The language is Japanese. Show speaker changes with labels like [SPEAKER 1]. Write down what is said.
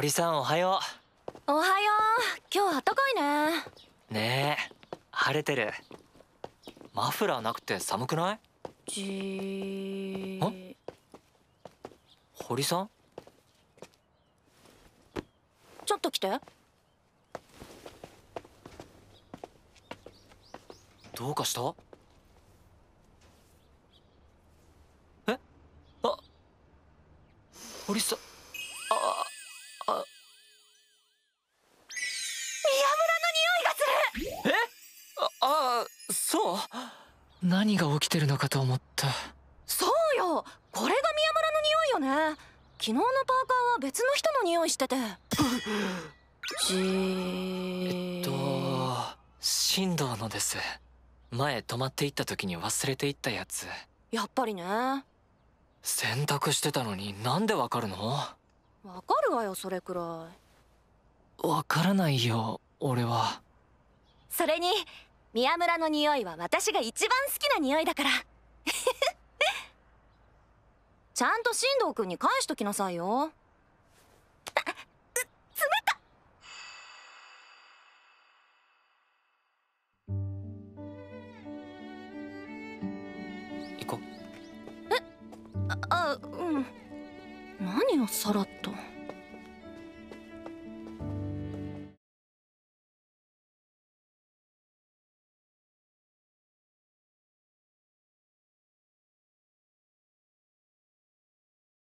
[SPEAKER 1] 堀さんおはようおはよう今日あったかいねねえ晴れてるマフラーなくて寒くないじー堀さんちょっと来てどうかしたえあ堀さんそう何が起きてるのかと思ったそうよこれが宮村の匂いよね昨日のパーカーは別の人の匂いしてて えっと進藤のです前泊まっていった時に忘れていったやつやっぱりね洗濯してたのになんでわかるのわかるわよそれくらいわからないよ俺はそれに宮村の匂いは私が一番好きな匂いだから ちゃんと進藤君に返しときなさいよあうん何をさらっと。